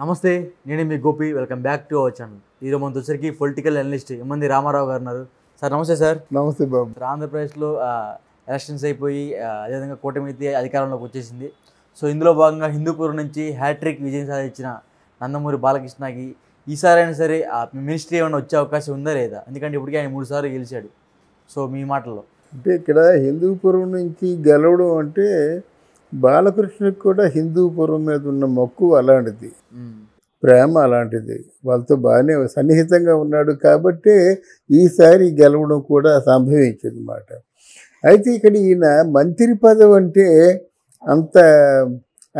నమస్తే నేను మీ Gopi welcome back to our channel ఈరోజు మనతో వచ్చరికి పొలిటికల్ అనలిస్ట్ ఎమ్మంది రామారావు గారు ఉన్నారు సార్ నమస్తే సార్ నమస్తే బాబు ఆంధ్రప్రదేశ్లో ఎలక్షన్స్ అయిపోయి అదేవిధంగా కూటమి అయితే అధికారంలోకి వచ్చేసింది సో ఇందులో భాగంగా హిందూపురం నుంచి హ్యాట్రిక్ విజయం సాధించిన నందమూరి బాలకృష్ణకి ఈసారైనా సరే మినిస్ట్రీ ఏమైనా వచ్చే అవకాశం ఉందా లేదా ఎందుకంటే ఇప్పటికే ఆయన మూడు సార్లు గెలిచాడు సో మీ మాటల్లో అంటే ఇక్కడ హిందూపురం నుంచి గెలవడం అంటే బాలకృష్ణకి కూడా హిందూ పూర్వం మీద ఉన్న మక్కువ అలాంటిది ప్రేమ అలాంటిది వాళ్ళతో బాగానే సన్నిహితంగా ఉన్నాడు కాబట్టి ఈసారి గెలవడం కూడా సంభవించింది మాట అయితే ఇక్కడ ఈయన మంత్రి పదవి అంటే అంత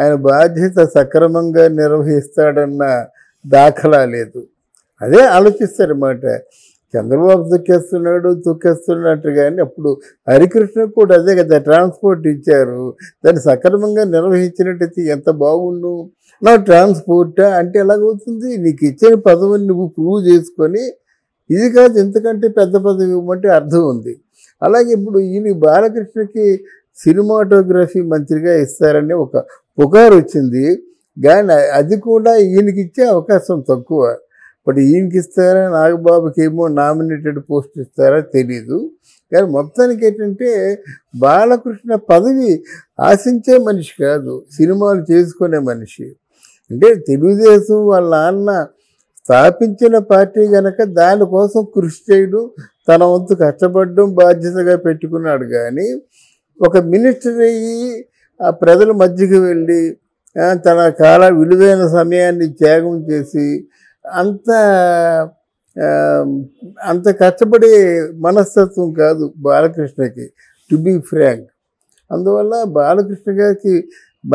ఆయన బాధ్యత సక్రమంగా నిర్వహిస్తాడన్న దాఖలా లేదు అదే ఆలోచిస్తారన్నమాట చంద్రబాబు తొక్కేస్తున్నాడు తొక్కేస్తున్నట్టు కానీ అప్పుడు హరికృష్ణకు కూడా అదే కదా ట్రాన్స్పోర్ట్ ఇచ్చారు దాన్ని సక్రమంగా నిర్వహించినట్టయితే ఎంత బాగుండు నా ట్రాన్స్పోర్ట్ అంటే ఎలాగవుతుంది నీకు ఇచ్చిన పదవిని నువ్వు ప్రూవ్ చేసుకొని ఇది కాదు ఎందుకంటే పెద్ద పదవి ఇవ్వమంటే అర్థం ఉంది అలాగే ఇప్పుడు ఈయన బాలకృష్ణకి సినిమాటోగ్రఫీ మంత్రిగా ఇస్తారని ఒక పుకారు వచ్చింది కానీ అది కూడా ఈయనకి ఇచ్చే అవకాశం తక్కువ బట్ ఈయనకి ఇస్తారా నాగబాబుకి ఏమో నామినేటెడ్ పోస్ట్ ఇస్తారా తెలీదు కానీ మొత్తానికి ఏంటంటే బాలకృష్ణ పదవి ఆశించే మనిషి కాదు సినిమాలు చేసుకునే మనిషి అంటే తెలుగుదేశం వాళ్ళ నాన్న స్థాపించిన పార్టీ కనుక దానికోసం కృషి చేయడం తన వంతు కష్టపడడం బాధ్యతగా పెట్టుకున్నాడు కానీ ఒక మినిస్టర్ అయ్యి ఆ ప్రజల మధ్యకి వెళ్ళి తన కాల విలువైన సమయాన్ని త్యాగం చేసి అంత అంత కష్టపడే మనస్తత్వం కాదు బాలకృష్ణకి టు బీ ఫ్రాంక్ అందువల్ల బాలకృష్ణ గారికి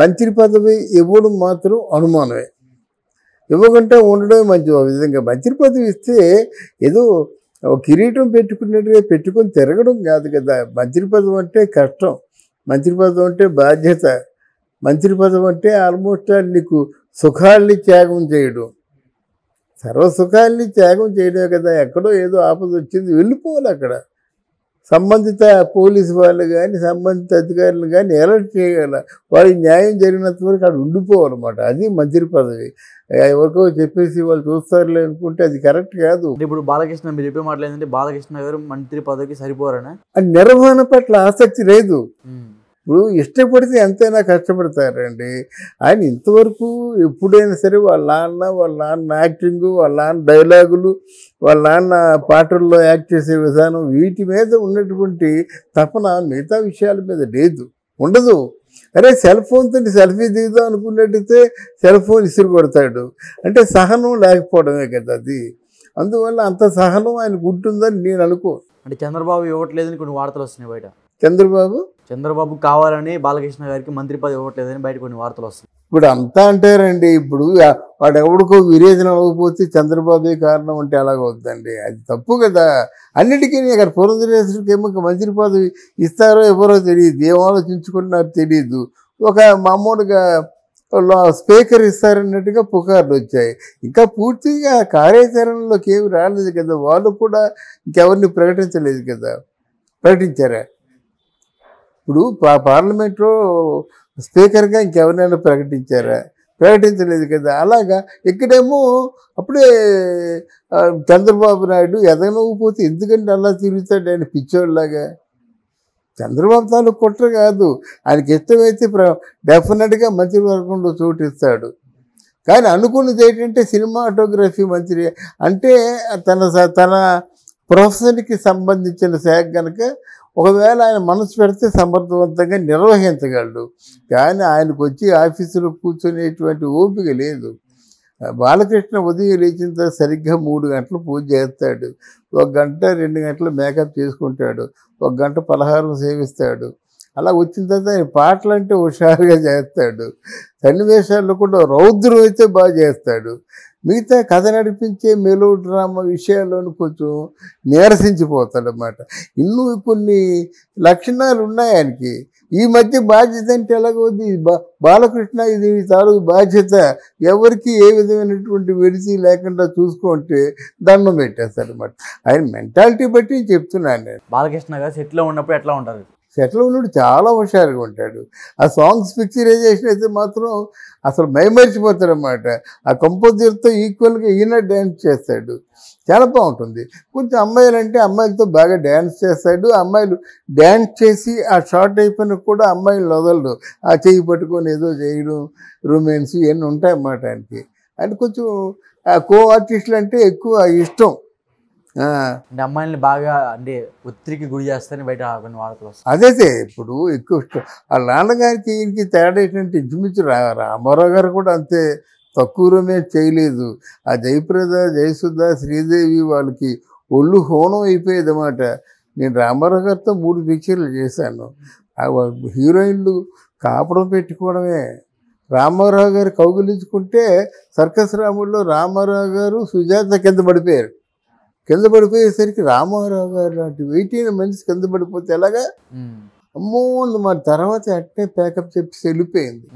మంత్రి పదవి ఇవ్వడం మాత్రం అనుమానమే ఇవ్వకుండా ఉండడమే మంచి విధంగా మంత్రి పదవి ఇస్తే ఏదో కిరీటం పెట్టుకున్నట్టుగా పెట్టుకొని తిరగడం కాదు కదా మంత్రి పదవి అంటే కష్టం మంత్రి పదవి అంటే బాధ్యత మంత్రి పదవి అంటే ఆల్మోస్ట్ నీకు సుఖాల్ని త్యాగం చేయడం సర్వసుఖాన్ని త్యాగం చేయడమే కదా ఎక్కడో ఏదో ఆపద వచ్చింది వెళ్ళిపోవాలి అక్కడ సంబంధిత పోలీసు వాళ్ళు కానీ సంబంధిత అధికారులు కానీ ఎలర్ట్ చేయగల వారికి న్యాయం జరిగినంత వరకు అక్కడ ఉండిపోవాలన్నమాట అది మంత్రి పదవి ఎవరికో చెప్పేసి వాళ్ళు చూస్తారులే అనుకుంటే అది కరెక్ట్ కాదు ఇప్పుడు బాలకృష్ణ మీరు చెప్పే మాట్లాడిందంటే బాలకృష్ణ గారు మంత్రి పదవికి సరిపోరనే నిర్వహణ పట్ల ఆసక్తి లేదు ఇప్పుడు ఇష్టపడితే ఎంతైనా కష్టపడతారండి ఆయన ఇంతవరకు ఎప్పుడైనా సరే వాళ్ళ నాన్న వాళ్ళ నాన్న యాక్టింగు వాళ్ళ నాన్న డైలాగులు వాళ్ళ నాన్న పాటల్లో యాక్ట్ చేసే విధానం వీటి మీద ఉన్నటువంటి తపన మిగతా విషయాల మీద లేదు ఉండదు అరే సెల్ ఫోన్తో సెల్ఫీ దిగుదాం అనుకున్నట్టయితే సెల్ ఫోన్ ఇసురు కొడతాడు అంటే సహనం లేకపోవడమే కదా అది అందువల్ల అంత సహనం ఆయనకు ఉంటుందని నేను అనుకో అంటే చంద్రబాబు ఇవ్వట్లేదని కొన్ని వార్తలు వస్తున్నాయి బయట చంద్రబాబు చంద్రబాబు కావాలని బాలకృష్ణ గారికి మంత్రి పదవి ఇవ్వట్లేదని బయట కొన్ని వార్తలు వస్తాయి ఇప్పుడు అంతా అంటారండి ఇప్పుడు వాడు ఎవడికో విరేచన అవ్వకపోతే చంద్రబాబే కారణం అంటే అలాగవుద్దండి అది తప్పు కదా అన్నిటికీ అక్కడ పురంధరేశ్వరికి ఏమో మంత్రి పదవి ఇస్తారో ఎవరో తెలియదు ఏం ఆలోచించుకుంటున్నారో తెలియదు ఒక మామూలుగా స్పీకర్ ఇస్తారన్నట్టుగా పుకార్లు వచ్చాయి ఇంకా పూర్తిగా కార్యాచరణలోకి ఏమి రాలేదు కదా వాళ్ళు కూడా ఇంకెవరిని ప్రకటించలేదు కదా ప్రకటించారా ఇప్పుడు పార్లమెంట్లో స్పీకర్గా ఇంకెవరినైనా ప్రకటించారా ప్రకటించలేదు కదా అలాగా ఇక్కడేమో అప్పుడే చంద్రబాబు నాయుడు ఎదగనకపోతే ఎందుకంటే అలా తిరుగుతాడు ఆయన పిచ్చోళ్ళలాగా చంద్రబాబు తాను కుట్ర కాదు ఆయనకి ఇష్టమైతే ప్ర డెఫినెట్గా మంత్రివర్గంలో చోటు ఇస్తాడు కానీ అనుకున్నది ఏంటంటే సినిమాటోగ్రఫీ మంత్రి అంటే తన తన ప్రొఫెషన్కి సంబంధించిన శాఖ కనుక ఒకవేళ ఆయన మనసు పెడితే సమర్థవంతంగా నిర్వహించగలడు కానీ ఆయనకు వచ్చి ఆఫీసులో కూర్చునేటువంటి ఓపిక లేదు బాలకృష్ణ ఉదయం లేచిన తర్వాత సరిగ్గా మూడు గంటలు పూజ చేస్తాడు ఒక గంట రెండు గంటలు మేకప్ చేసుకుంటాడు ఒక గంట పలహారం సేవిస్తాడు అలా వచ్చిన తర్వాత ఆయన పాటలు అంటే హుషారుగా చేస్తాడు సన్నివేశాల్లో కూడా రౌద్రం అయితే బాగా చేస్తాడు మిగతా కథ నడిపించే మెలో డ్రామా విషయాల్లోనూ కొంచెం నీరసించిపోతాడనమాట ఇన్నూ కొన్ని లక్షణాలు ఉన్నాయి ఆయనకి ఈ మధ్య బాధ్యత అంటే ఎలాగోద్ది బాలకృష్ణ ఇది తాలూకు బాధ్యత ఎవరికి ఏ విధమైనటువంటి విడిచి లేకుండా చూసుకుంటే దండం పెట్టేస్తాడనమాట ఆయన మెంటాలిటీ బట్టి చెప్తున్నాను నేను బాలకృష్ణ గారు సెట్లో ఉన్నప్పుడు ఎట్లా ఉంటారు సెటిల్ ఉన్నోడు చాలా హుషారుగా ఉంటాడు ఆ సాంగ్స్ పిక్చరైజేషన్ అయితే మాత్రం అసలు మైమర్చిపోతాడనమాట ఆ కంపోజర్తో ఈక్వల్గా ఈయన డ్యాన్స్ చేస్తాడు చాలా బాగుంటుంది కొంచెం అమ్మాయిలు అంటే అమ్మాయిలతో బాగా డ్యాన్స్ చేస్తాడు అమ్మాయిలు డ్యాన్స్ చేసి ఆ షార్ట్ అయిపోయిన కూడా అమ్మాయిలు వదలడు ఆ చెయ్యి పట్టుకొని ఏదో చేయడం రొమాన్స్ ఇవన్నీ ఉంటాయి అన్నమాట ఆయనకి అంటే కొంచెం కో ఆర్టిస్టులు అంటే ఎక్కువ ఇష్టం అంటే అమ్మాయిని బాగా అంటే ఒత్తిడికి గురి చేస్తాను బయట కొన్ని వార్తలు అదైతే ఇప్పుడు ఎక్కువ ఆ నాన్నగారికి ఈయనకి తేడా ఏంటంటే ఇంచుమించు రామారావు గారు కూడా అంతే తక్కువమే చేయలేదు ఆ జయప్రద జయసుధ శ్రీదేవి వాళ్ళకి ఒళ్ళు హోనం అయిపోయేది అనమాట నేను రామారావు గారితో మూడు పిక్చర్లు చేశాను హీరోయిన్లు కాపడం పెట్టుకోవడమే రామారావు గారు కౌగులించుకుంటే సర్కస్ రాముల్లో రామారావు గారు సుజాత కింద పడిపోయారు కింద పడిపోయేసరికి రామారావు గారు లాంటి వెయిటీన మనిషి కింద పడిపోతే ఎలాగా అమ్మో మా తర్వాత అట్టే ప్యాకప్ చెప్పి వెళ్ళిపోయింది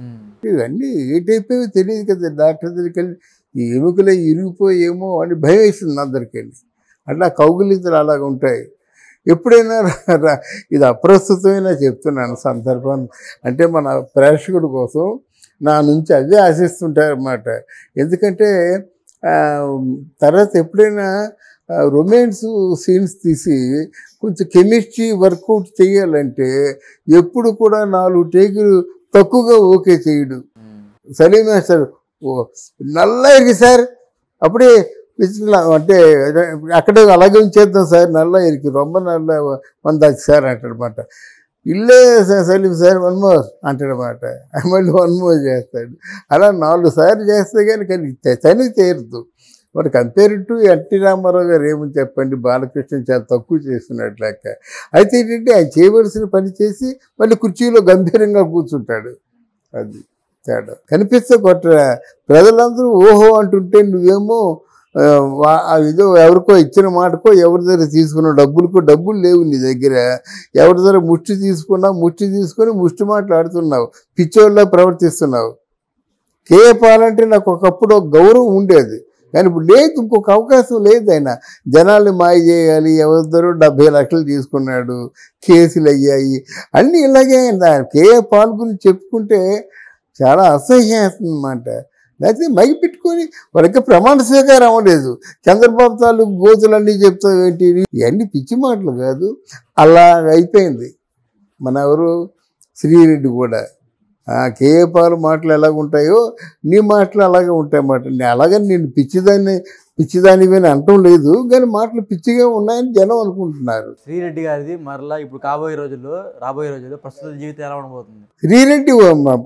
ఇవన్నీ ఏటైపోయి తెలియదు కదా డాక్టర్ దగ్గరికి వెళ్ళి ఈ ఎముకలే ఇరిగిపోయేమో అని భయం వేసింది అందరికి వెళ్ళి అట్లా కౌగులితలు అలాగ ఉంటాయి ఎప్పుడైనా ఇది అప్రస్తుతమైన చెప్తున్నాను సందర్భం అంటే మన ప్రేక్షకుడి కోసం నా నుంచి అదే ఆశిస్తుంటారన్నమాట ఎందుకంటే తర్వాత ఎప్పుడైనా రొమాన్స్ సీన్స్ తీసి కొంచెం కెమిస్ట్రీ వర్కౌట్ చేయాలంటే ఎప్పుడు కూడా నాలుగు టేకులు తక్కువగా ఓకే చేయడు సలీం సార్ ఓ నల్లరికి సార్ అప్పుడే అంటే అక్కడే అలాగే ఉంచేద్దాం సార్ నల్ల ఇరికి రొమ్మ నల్ల మందాచి సార్ అంటాడనమాట ఇల్లే సలీం సార్ వన్ మోర్ అంటాడనమాట మళ్ళీ వన్ మోర్ చేస్తాడు అలా నాలుగు సార్లు చేస్తే కానీ కానీ చని తీరదు మరి కంపేర్ టు ఎన్టీ రామారావు గారు ఏమని చెప్పండి బాలకృష్ణ చాలా తక్కువ చేస్తున్నాడు అయితే ఏంటంటే ఆయన చేయవలసిన పని చేసి మళ్ళీ కుర్చీలో గంభీరంగా కూర్చుంటాడు అది తేడా కనిపిస్తే కొట్ట ప్రజలందరూ ఓహో అంటుంటే నువ్వేమో ఏదో ఎవరికో ఇచ్చిన మాటకో ఎవరి దగ్గర తీసుకున్న డబ్బులకో డబ్బులు లేవు నీ దగ్గర ఎవరి దగ్గర ముష్టి తీసుకున్నా ముష్టి తీసుకొని ముష్టి మాట్లాడుతున్నావు పిచ్చోళ్ళ ప్రవర్తిస్తున్నావు కే పాలంటే నాకు ఒకప్పుడు గౌరవం ఉండేది కానీ ఇప్పుడు లేదు ఇంకొక అవకాశం లేదు ఆయన జనాలు మాయ చేయాలి ఎవరిద్దరూ డెబ్బై లక్షలు తీసుకున్నాడు కేసులు అయ్యాయి అన్నీ ఇలాగే ఆయన కేఏ పాల్ గురించి చెప్పుకుంటే చాలా అసహ్యం అన్నమాట లేకపోతే మైకి పెట్టుకొని వాళ్ళకి ప్రమాణ స్వీకారం అవ్వలేదు చంద్రబాబు తాలూకు అన్నీ చెప్తావు ఏంటి ఇవన్నీ పిచ్చి మాటలు కాదు అలా అయిపోయింది మన ఎవరు శ్రీరెడ్డి కూడా పాలు మాటలు ఉంటాయో నీ మాటలు అలాగే ఉంటాయి మాట అలాగని నేను పిచ్చిదాన్ని పిచ్చిదానివని అంటం లేదు కానీ మాటలు పిచ్చిగా ఉన్నాయని జనం అనుకుంటున్నారు శ్రీరెడ్డి గారిది మరలా ఇప్పుడు కాబోయే రోజుల్లో రాబోయే రోజుల్లో ప్రస్తుత జీవితం ఎలా ఉండబోతుంది శ్రీరెడ్డి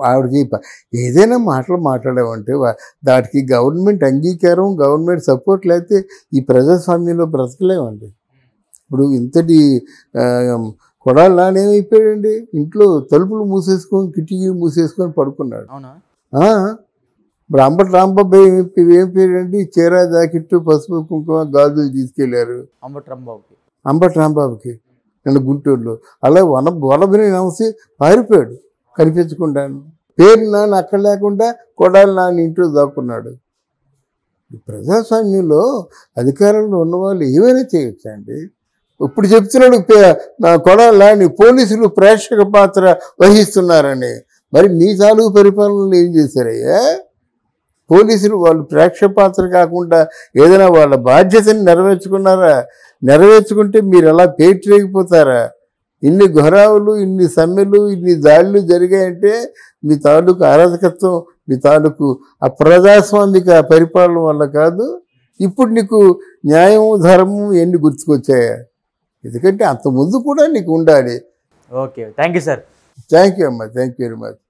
ఆవిడకి ఏదైనా మాటలు మాట్లాడామంటే దానికి గవర్నమెంట్ అంగీకారం గవర్నమెంట్ సపోర్ట్ లేకపోతే ఈ ప్రజాస్వామ్యంలో బ్రతకలేమండి ఇప్పుడు ఇంతటి కొడాలి నానేమైపోయాడండి ఇంట్లో తలుపులు మూసేసుకొని కిటికీ మూసేసుకొని పడుకున్నాడు అంబటి రాంబాబు ఏం పేరండి చీరా జాకెట్ పసుపు కుంకుమ గాజులు తీసుకెళ్లారు అంబట్ రాంబాబుకి అంబటి రాంబాబుకి నన్ను గుంటూరులో అలా వన వలబిని నమసి పారిపోయాడు కనిపించుకుంటాను పేరు నాన్న అక్కడ లేకుండా కొడాలి నాన్న ఇంట్లో దాక్కున్నాడు ప్రజాస్వామ్యంలో అధికారంలో ఉన్నవాళ్ళు ఏమైనా అండి ఇప్పుడు చెప్తున్నాడు కొడ పోలీసులు ప్రేక్షక పాత్ర వహిస్తున్నారని మరి మీ తాలూకు పరిపాలనలు ఏం చేశారయ్యా పోలీసులు వాళ్ళు ప్రేక్షక పాత్ర కాకుండా ఏదైనా వాళ్ళ బాధ్యతని నెరవేర్చుకున్నారా నెరవేర్చుకుంటే మీరు ఎలా పేటరేగిపోతారా ఇన్ని గుహరావులు ఇన్ని సమ్మెలు ఇన్ని దాడులు జరిగాయంటే మీ తాలూకు ఆరాధకత్వం మీ తాలూకు అప్రజాస్వామిక పరిపాలన వల్ల కాదు ఇప్పుడు నీకు న్యాయం ధర్మం ఎన్ని గుర్తుకొచ్చాయా ఎందుకంటే అంత ముందు కూడా నీకు ఉండాలి okay thank you sir thank you అమ్మా థ్యాంక్ యూ వెరీ మచ్